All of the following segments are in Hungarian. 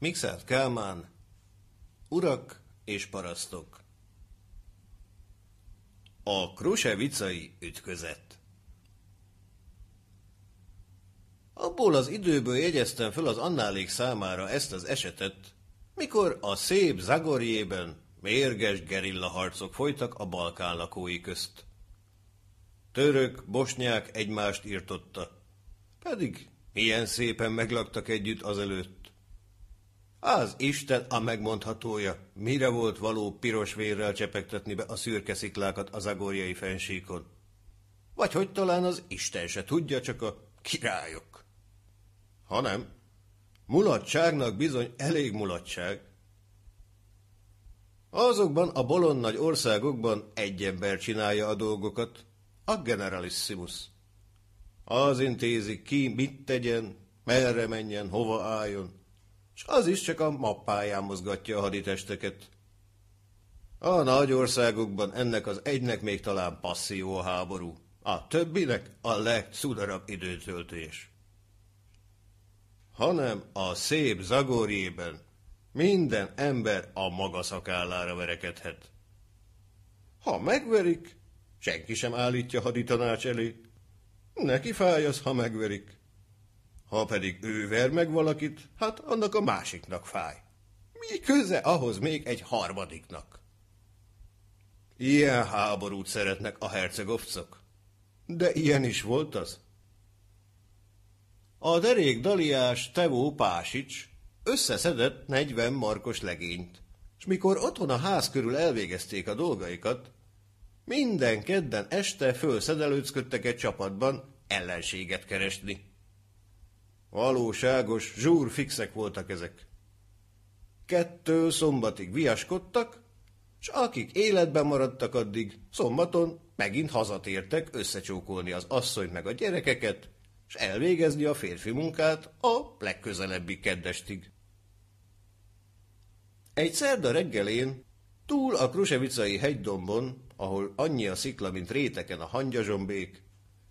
Mixert Kálmán, Urak és parasztok A krusevicai ütközet Abból az időből jegyeztem föl az annálék számára ezt az esetet, mikor a szép Zagorjében mérges gerillaharcok folytak a Balkán lakói közt. Török, bosnyák egymást írtotta, pedig milyen szépen meglaktak együtt azelőtt. Az Isten a megmondhatója, mire volt való piros vérrel csepegtetni be a szürke sziklákat az agóriai fensíkon. Vagy hogy talán az Isten se tudja, csak a királyok. Hanem, mulatságnak bizony elég mulatság. Azokban a bolond nagy országokban egy ember csinálja a dolgokat, a generalissimus. Az intézi ki, mit tegyen, merre menjen, hova álljon, és az is csak a mappáján mozgatja a haditesteket. A nagy országokban ennek az egynek még talán passzió a háború, a többinek a legszudarabb időtöltés. Hanem a szép Zagóriében minden ember a maga szakállára verekedhet. Ha megverik, senki sem állítja haditanács elé. Neki fáj az, ha megverik. Ha pedig ő ver meg valakit, hát annak a másiknak fáj. Mi köze ahhoz még egy harmadiknak? Ilyen háborút szeretnek a hercegovcok. De ilyen is volt az. A derék daliás Tevó Pásics összeszedett 40 markos legényt, és mikor otthon a ház körül elvégezték a dolgaikat, minden kedden este fölszedelőcködtek egy csapatban ellenséget keresni. Valóságos fixek voltak ezek. Kettő szombatig viaskodtak, s akik életben maradtak addig, szombaton megint hazatértek összecsókolni az asszonyt meg a gyerekeket, és elvégezni a férfi munkát a legközelebbi keddestig. Egy szerda reggelén, túl a Krusevicai hegydombon, ahol annyi a szikla, mint réteken a hangyazsombék,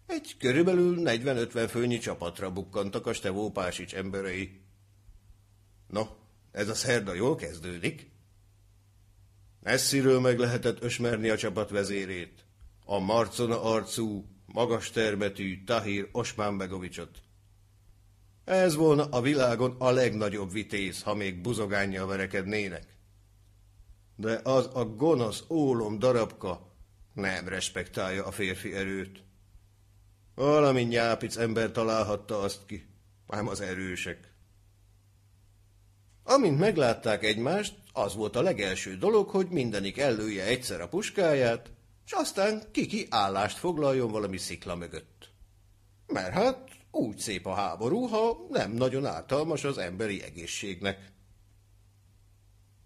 egy körülbelül 40-50 főnyi csapatra bukkantak a Stevó Pásics emberei. No, ez a szerda jól kezdődik. Messziről meg lehetett ösmerni a csapat vezérét, a marcona arcú, magas termetű Tahir Begovicsot. Ez volna a világon a legnagyobb vitéz, ha még buzogánnyal verekednének. De az a gonosz ólom darabka nem respektálja a férfi erőt. Valami nyápic ember találhatta azt ki, ám az erősek. Amint meglátták egymást, az volt a legelső dolog, hogy mindenik ellője egyszer a puskáját, és aztán kiki állást foglaljon valami szikla mögött. Mert hát úgy szép a háború, ha nem nagyon ártalmas az emberi egészségnek.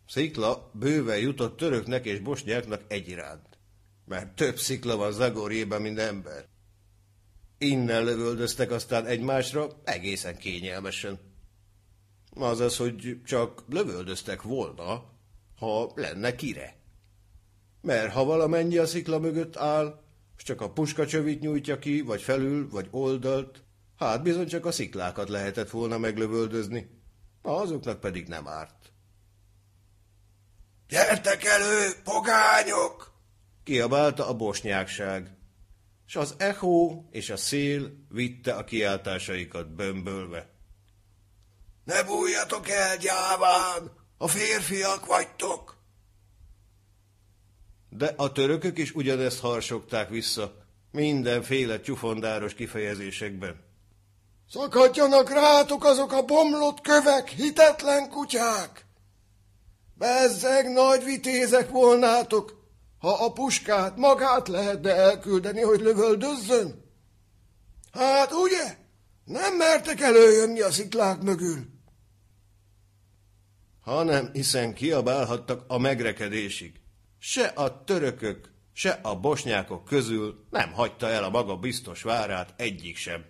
Szikla bőven jutott töröknek és bosnyáknak egyiránt, mert több szikla van Zagorjében, mint ember. Innen lövöldöztek aztán egymásra egészen kényelmesen. Azaz, hogy csak lövöldöztek volna, ha lenne kire. Mert ha valamennyi a szikla mögött áll, és csak a puskacsövit nyújtja ki, vagy felül, vagy oldalt, hát bizony csak a sziklákat lehetett volna meglövöldözni. Azoknak pedig nem árt. – Gyertek elő, pogányok! – kiabálta a bosnyákság és az echo és a szél vitte a kiáltásaikat bömbölve. Ne bújjatok el, gyáván! A férfiak vagytok! De a törökök is ugyanezt harsogták vissza, mindenféle csufondáros kifejezésekben. Szakadjanak rátok azok a bomlott kövek, hitetlen kutyák! Bezzeg nagy vitézek volnátok, ha a puskát magát lehetne elküldeni, hogy lövöldözzön? Hát ugye? Nem mertek előjönni a sziklák mögül. Hanem hiszen kiabálhattak a megrekedésig. Se a törökök, se a bosnyákok közül nem hagyta el a maga biztos várát egyik sem.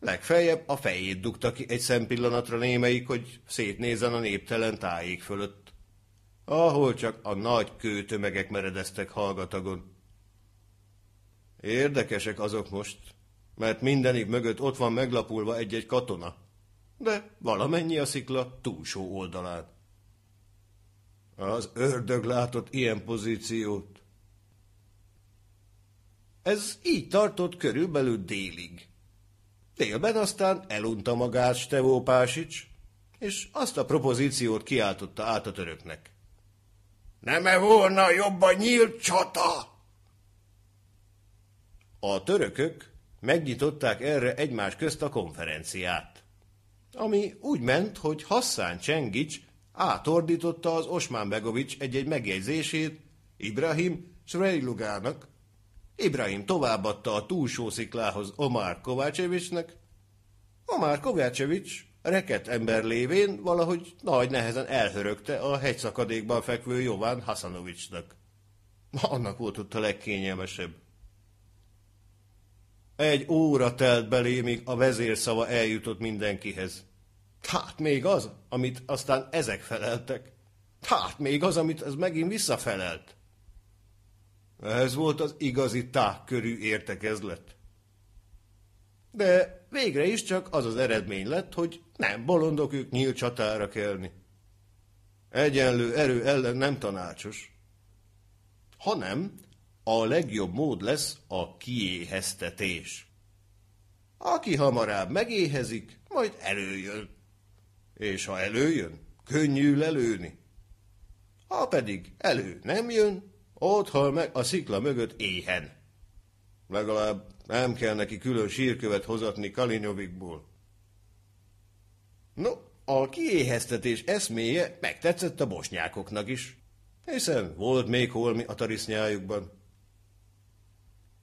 Legfeljebb a fejét dugta ki egy szempillanatra némelyik, hogy szétnézzen a néptelen tájék fölött ahol csak a nagy kőtömegek meredeztek hallgatagon. Érdekesek azok most, mert mindenik mögött ott van meglapulva egy-egy katona, de valamennyi a szikla túlsó oldalán. Az ördög látott ilyen pozíciót. Ez így tartott körülbelül délig. Délben aztán elunta magát Stevó Pásics, és azt a propozíciót kiáltotta át a töröknek. Nem-e volna jobb a nyílt csata? A törökök megnyitották erre egymás közt a konferenciát, ami úgy ment, hogy Hassan Csengics átordította az Osmán Begovics egy-egy megjegyzését Ibrahim Srejlugának, Ibrahim továbbadta a túlsó sziklához Omar Kovácsevicsnek, Omar Kovácsevics Reket ember lévén valahogy nagy nehezen elhörögte a hegyszakadékban fekvő Jován Hasanovicsnak. Annak volt ott a legkényelmesebb. Egy óra telt belé, míg a vezérszava eljutott mindenkihez. Hát még az, amit aztán ezek feleltek. Hát még az, amit ez megint visszafelelt. Ez volt az igazi körű értekezlet. De végre is csak az az eredmény lett, hogy nem bolondok ők nyílt csatára kelni. Egyenlő erő ellen nem tanácsos, hanem a legjobb mód lesz a kiéheztetés. Aki hamarabb megéhezik, majd előjön. És ha előjön, könnyű lelőni. Ha pedig elő nem jön, ott hal meg a szikla mögött éhen. Legalább nem kell neki külön sírkövet hozatni Kalinyovikból. No, a kiéheztetés eszméje megtetszett a bosnyákoknak is, hiszen volt még holmi a tarisznyájukban.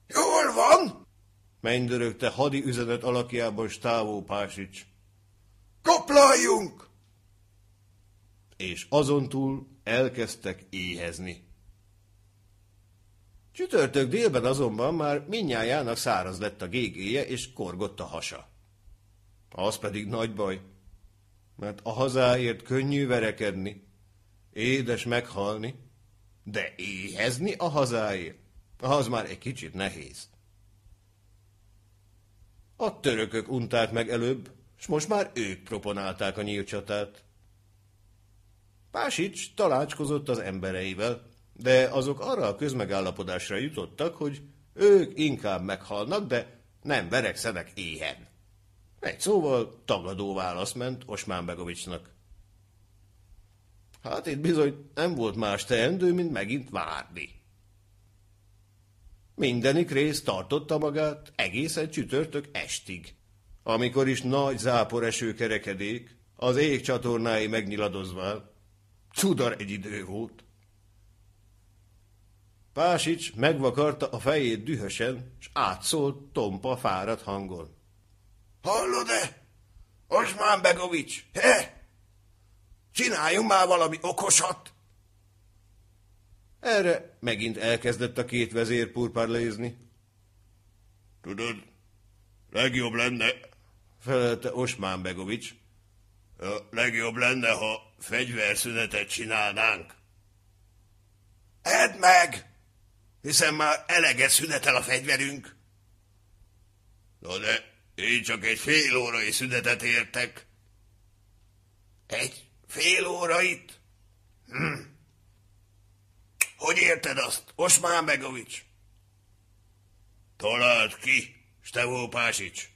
Jól van! Mennydörögte hadi üzenet alakjában Stávó Pásics. Kopláljunk! És azon túl elkezdtek éhezni. Csütörtök délben azonban már minnyájának száraz lett a gégéje, és korgott a hasa. Az pedig nagy baj, mert a hazáért könnyű verekedni, édes meghalni, de éhezni a hazáért, az már egy kicsit nehéz. A törökök unták meg előbb, s most már ők proponálták a nyílcsatát. Pásics talácskozott az embereivel, de azok arra a közmegállapodásra jutottak, hogy ők inkább meghalnak, de nem verekszenek éhen. Egy szóval tagadó válasz ment Osmán Begovicsnak. Hát itt bizony nem volt más teendő, mint megint várni. Mindenik rész tartotta magát egészen csütörtök estig, amikor is nagy zápor eső kerekedék, az ég csatornái megnyiladozva, Csudar egy idő volt. Pásics megvakarta a fejét dühösen, s átszólt tompa fáradt hangon. Hallod-e? Osmán Begovics, he? Csináljunk már valami okosat! Erre megint elkezdett a két vezér purparlézni. Tudod, legjobb lenne, felelte Osmán Begovics. A legjobb lenne, ha fegyverszünetet csinálnánk. Edd meg! hiszen már elege szünetel a fegyverünk. Na de én csak egy fél órai szünetet értek. Egy fél órait? Hm. Hogy érted azt, Osmán Begovics? Találd ki, Stevó Pásics.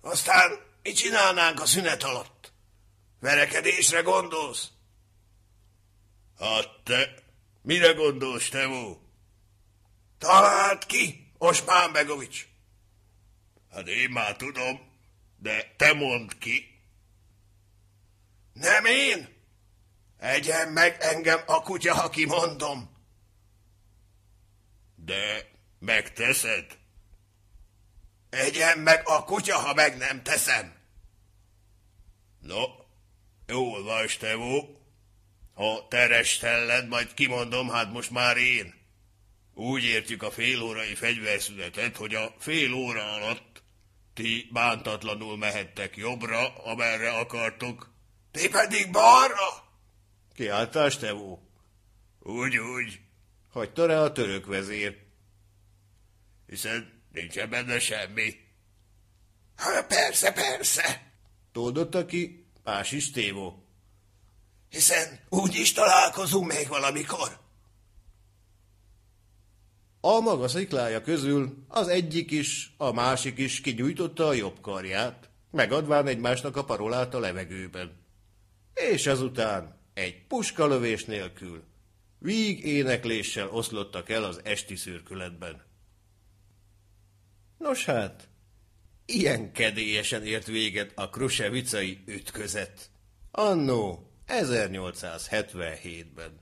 Aztán mit csinálnánk a szünet alatt? Verekedésre gondolsz? Hát te Mire gondolsz, Tevó? Talált ki, Osmán Begovics! Hát én már tudom, de te mondd ki. Nem én? Egyen meg engem a kutya, ha kimondom. De megteszed? Egyen meg a kutya, ha meg nem teszem. No, jól vagy, Tevó. Ha terestelled, majd kimondom, hát most már én. Úgy értjük a félórai fegyverszünetet, hogy a fél óra alatt ti bántatlanul mehettek jobbra, amerre akartok, ti pedig balra. Kiáltás, Tevó? Úgy, úgy. Hagyta rá a török vezér. Hiszen nincs benne semmi. Ha persze, persze. Toldotta ki más is Tévó hiszen úgy is találkozunk még valamikor. A maga sziklája közül az egyik is, a másik is kinyújtotta a jobb karját, megadván egymásnak a parolát a levegőben. És ezután egy puskalövés nélkül víg énekléssel oszlottak el az esti szürkületben. Nos hát, ilyen kedélyesen ért véget a krusevicai ütközet. Annó 1877-ben.